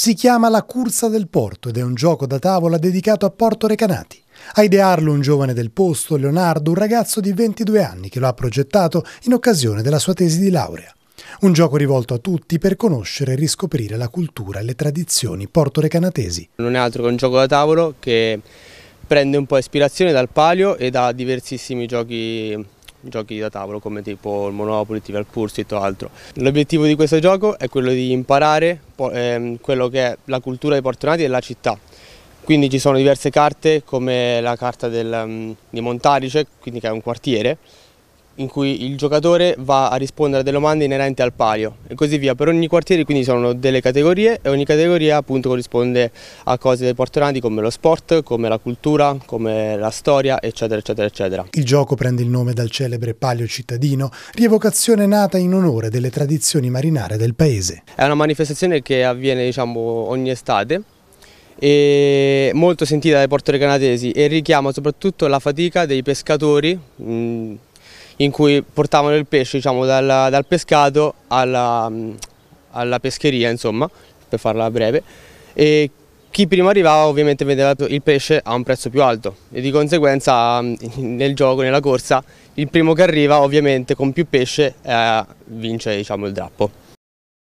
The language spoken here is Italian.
Si chiama La Cursa del Porto ed è un gioco da tavola dedicato a Porto Recanati. A idearlo un giovane del posto, Leonardo, un ragazzo di 22 anni che lo ha progettato in occasione della sua tesi di laurea. Un gioco rivolto a tutti per conoscere e riscoprire la cultura e le tradizioni portorecanatesi. Non è altro che un gioco da tavolo che prende un po' ispirazione dal palio e da diversissimi giochi giochi da tavolo come tipo il Monopoly, Trivial Pursuit o altro. L'obiettivo di questo gioco è quello di imparare ehm, quello che è la cultura dei portonati e della città. Quindi ci sono diverse carte come la carta del, mm, di Montarice, quindi che è un quartiere, in cui il giocatore va a rispondere a delle domande inerenti al palio e così via per ogni quartiere quindi sono delle categorie e ogni categoria appunto corrisponde a cose dei portonati come lo sport, come la cultura, come la storia eccetera eccetera eccetera. Il gioco prende il nome dal celebre palio cittadino, rievocazione nata in onore delle tradizioni marinare del paese. È una manifestazione che avviene diciamo ogni estate e molto sentita dai portori canadesi e richiama soprattutto la fatica dei pescatori mh, in cui portavano il pesce diciamo, dal, dal, pescato alla, alla, pescheria, insomma, per farla breve, e chi prima arrivava ovviamente vendeva il pesce a un prezzo più alto e di conseguenza nel gioco, nella corsa, il primo che arriva ovviamente con più pesce eh, vince diciamo, il drappo.